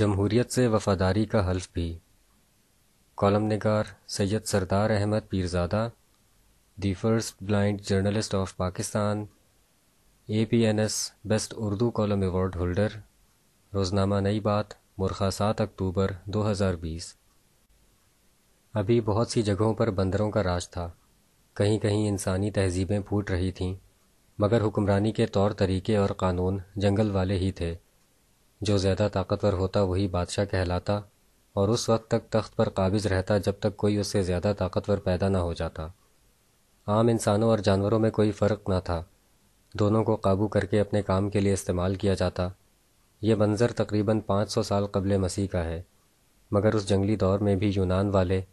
जमहूरियत से वफादारी का हल्फ भी कॉलम नगार Syed Sardar Ahmad Pirzada the first blind journalist of Pakistan A P N S best Urdu column award holder रोज़नामा नई बात मुरखा सात अक्टूबर 2020 अभी बहुत सी जगहों पर बंदरों का राज था कहीं कहीं इंसानी तहजीबें फूट रही थीं मगर हुक्मरानी के तौर तरीके और कानून जंगल वाले ही थे जो ज़्यादा ताकतवर होता वही बादशाह कहलाता और उस वक्त तक तख्त पर काबिज रहता जब तक कोई उससे ज़्यादा ताकतवर पैदा ना हो जाता आम इंसानों और जानवरों में कोई फ़र्क ना था दोनों को काबू करके अपने काम के लिए इस्तेमाल किया जाता ये मंज़र तकरीबन 500 साल कबल मसीह का है मगर उस जंगली दौर में भी यूनान वाले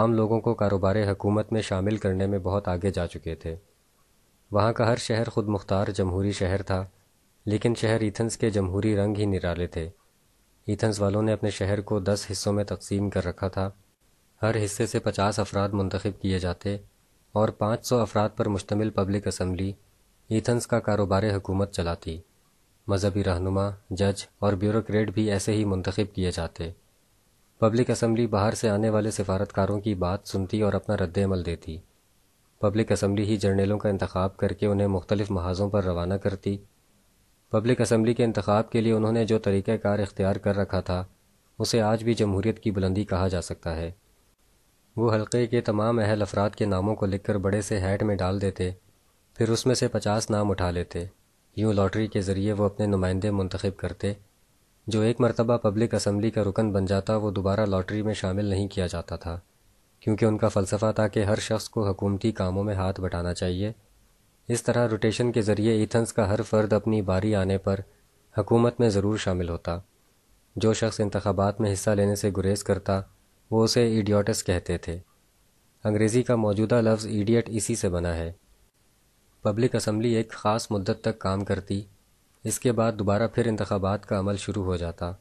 आम लोगों को कारोबार हकूमत में शामिल करने में बहुत आगे जा चुके थे वहाँ का हर शहर ख़ुद मुख्तार जमहूरी शहर था लेकिन शहर ईथन्स के जमहूरी रंग ही निराले थे ईथन्स वालों ने अपने शहर को दस हिस्सों में तकसीम कर रखा था हर हिस्से से पचास अफराद मंतखब किए जाते और पाँच सौ अफराद पर मुश्तमिल पब्लिक असम्बली ईथन्स का कारोबार हुकूमत चलाती मजहबी रहनुमा जज और ब्यूरोक्रेट भी ऐसे ही मंतखब किए जाते पब्लिक असम्बली बाहर से आने वाले सिफारतकारों की बात सुनती और अपना रद्दमल देती पब्लिक असम्बली ही जर्नलों का इंतखब करके उन्हें मुख्तलिफ महाजों पर रवाना करती पब्लिक असम्बली के इंतबाब के लिए उन्होंने जो तरीक़ार इख्तियार कर रखा था उसे आज भी जमहूरीत की बुलंदी कहा जा सकता है वो हलके के तमाम अहल अफराद के नामों को लिखकर बड़े से हैट में डाल देते फिर उसमें से पचास नाम उठा लेते यूँ लॉटरी के ज़रिए वो अपने नुमाइंदे मंतखब करते जो एक मरतबा पब्लिक असम्बली का रुकन बन जाता वो दोबारा लॉटरी में शामिल नहीं किया जाता था क्योंकि उनका फ़लसफ़ा था कि हर शख्स को हकूमती कामों में हाथ बटाना चाहिए इस तरह रोटेशन के ज़रिए ईथन्स का हर फर्द अपनी बारी आने पर हकूमत में ज़रूर शामिल होता जो शख्स इंतबात में हिस्सा लेने से गुरेज करता वो उसे ईडियोटस कहते थे अंग्रेज़ी का मौजूदा लफ्ज़ ईडियट इसी से बना है पब्लिक असम्बली एक ख़ास मुद्दत तक काम करती इसके बाद दोबारा फिर इंतबात का अमल शुरू हो जाता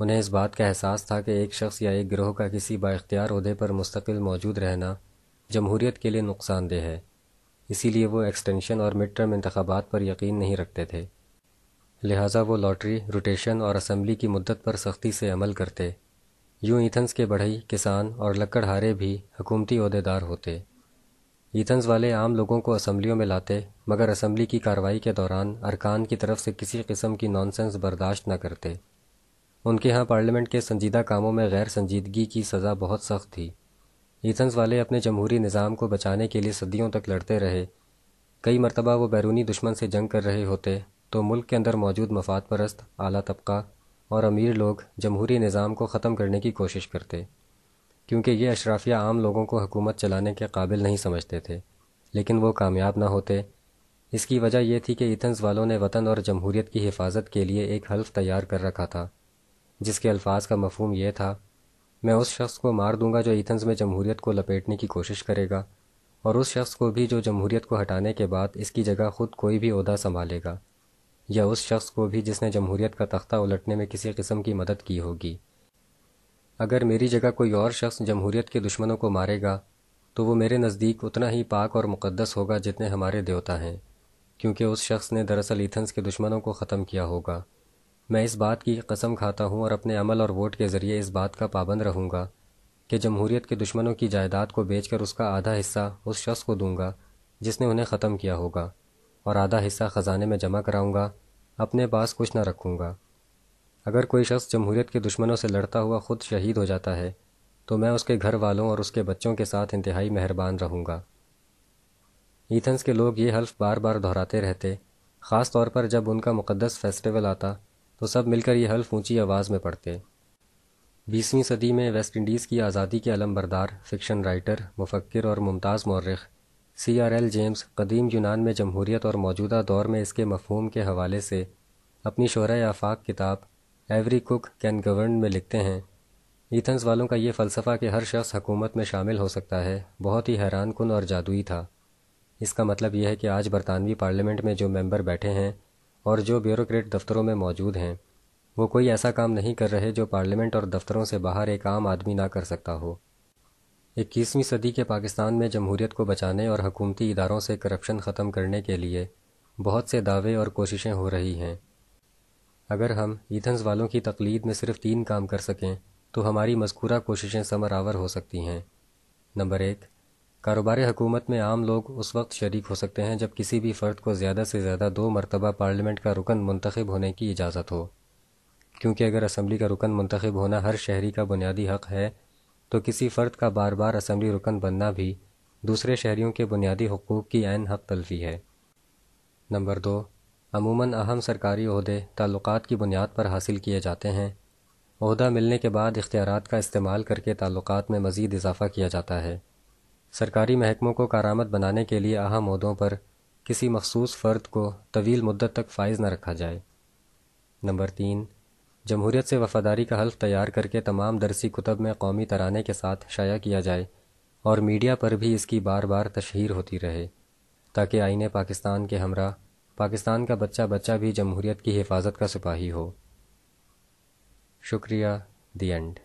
उन्हें इस बात का एहसास था कि एक शख्स या एक ग्रोह का किसी बाख्तियारहदे पर मुस्तकिल मौजूद रहना जमहूरीत के लिए नुकसानदेह है इसीलिए वो एक्सटेंशन और मिड टर्म इंतबात पर यकीन नहीं रखते थे लिहाजा वो लॉटरी रोटेशन और असम्बली की मदत पर सख्ती से अमल करते यूँ ईथन्स के बढ़ई किसान और लकड़हारे भी हकूमती अहदेदार होते ईथन्स वाले आम लोगों को असम्बलियों में लाते मगर असम्बली की कार्रवाई के दौरान अरकान की तरफ से किसी किस्म की नॉनसेंस बर्दाश्त न करते उनके यहाँ पार्लियामेंट के संजीदा कामों में गैर संजीदगी की सज़ा बहुत सख्त थी एथेंस वाले अपने जमहूरी निज़ाम को बचाने के लिए सदियों तक लड़ते रहे कई मरतबा वो बैरूनी दुश्मन से जंग कर रहे होते तो मुल्क के अंदर मौजूद मफाद परस्त आला तबका और अमीर लोग जमहूरी निज़ाम को ख़त्म करने की कोशिश करते क्योंकि ये अशराफिया आम लोगों को हकूमत चलाने के काबिल नहीं समझते थे लेकिन वो कामयाब ना होते इसकी वजह यह थी कि इथन्स वालों ने वतन और जमहूरीत की हिफाजत के लिए एक हल्फ तैयार कर रखा था जिसके अल्फाज का मफहम यह था मैं उस शख्स को मार दूंगा जो एथेंस में जमहूरियत को लपेटने की कोशिश करेगा और उस शख्स को भी जो जमहूरियत को हटाने के बाद इसकी जगह खुद कोई भी अहदा संभालेगा या उस शख्स को भी जिसने जमहूरियत का तख्ता उलटने में किसी किस्म की मदद की होगी अगर मेरी जगह कोई और शख्स जमहूरियत के दुश्मनों को मारेगा तो वो मेरे नज़दीक उतना ही पाक और मुकद्दस होगा जितने हमारे देवता हैं क्योंकि उस शख्स ने दरअसल ईथन्स के दुश्मनों को ख़त्म किया होगा मैं इस बात की कसम खाता हूँ और अपने अमल और वोट के ज़रिए इस बात का पाबंद रहूँगा कि जमहूरीत के दुश्मनों की जायदाद को बेचकर उसका आधा हिस्सा उस शख्स को दूंगा जिसने उन्हें ख़त्म किया होगा और आधा हिस्सा ख़जाने में जमा कराऊंगा अपने पास कुछ न रखूंगा अगर कोई शख्स जमहूरीत के दुश्मनों से लड़ता हुआ ख़ुद शहीद हो जाता है तो मैं उसके घर वालों और उसके बच्चों के साथ इंतहाई मेहरबान रहूँगा ईथन्स के लोग ये हल्फ बार बार दोहराते रहते ख़ास तौर पर जब उनका मुकदस फेस्टिवल आता तो सब मिलकर ये हल्फ ऊंची आवाज़ में पढ़ते बीसवीं सदी में वेस्ट इंडीज़ की आज़ादी के अलमबरदार फ़िक्शन राइटर मुफक्र और मुमताज़ मौरख सी आर एल जेम्स कदीम यूनान में जमहूरियत और मौजूदा दौर में इसके मफहूम के हवाले से अपनी शहर आफाक किताब एवरी कुक कैन गवर्न में लिखते हैं ईथन्स वालों का ये फ़लसफ़ा कि हर शख्स हकूमत में शामिल हो सकता है बहुत ही हैरान कन और जादुई था इसका मतलब यह है कि आज बरतानवी पार्लियामेंट में जो मेंबर बैठे हैं और जो ब्यूरोक्रेट दफ्तरों में मौजूद हैं वो कोई ऐसा काम नहीं कर रहे जो पार्लियामेंट और दफ्तरों से बाहर एक आम आदमी ना कर सकता हो इक्कीसवीं सदी के पाकिस्तान में जमहूरियत को बचाने और हकूमती इदारों से करप्शन ख़त्म करने के लिए बहुत से दावे और कोशिशें हो रही हैं अगर हम ईथन्स वालों की तकलीद में सिर्फ तीन काम कर सकें तो हमारी मस्कूरा कोशिशें समरावर हो सकती हैं नंबर एक कारोबारी हुकूमत में आम लोग उस वक्त शरीक हो सकते हैं जब किसी भी फ़र्द को ज़्यादा से ज़्यादा दो मरतबा पार्लियामेंट का रुकन मंतखब होने की इजाज़त हो क्योंकि अगर असम्बली का रुकन मंतखब होना हर शहरी का बुनियादी हक़ है तो किसी फ़र्द का बार बार असम्बली रुकन बनना भी दूसरे शहरीों के बुनियादी हकूक़ की आन हक़ तलफी है नंबर दो अमूमन अहम सरकारी अहदे ताल्लुकात की बुनियाद पर हासिल किए जाते हैं अहदा मिलने के बाद इख्तियार का इस्तेमाल करके ताल्लुकात में मज़ीद इजाफ़ा किया जाता है सरकारी महकमों को कारामद बनाने के लिए अहम उहदों पर किसी मखसूस फ़र्द को तवील मुद्दत तक फाइज न रखा जाए नंबर तीन जमहूरीत से वफादारी का हल्फ तैयार करके तमाम दरसी कुतब में कौमी तराने के साथ शाया किया जाए और मीडिया पर भी इसकी बार बार तशहर होती रहे ताकि आईने पाकिस्तान के हमरा पाकिस्तान का बच्चा बच्चा भी जमहूरीत की हिफाजत का सिपाही हो शुक्रिया दी एंड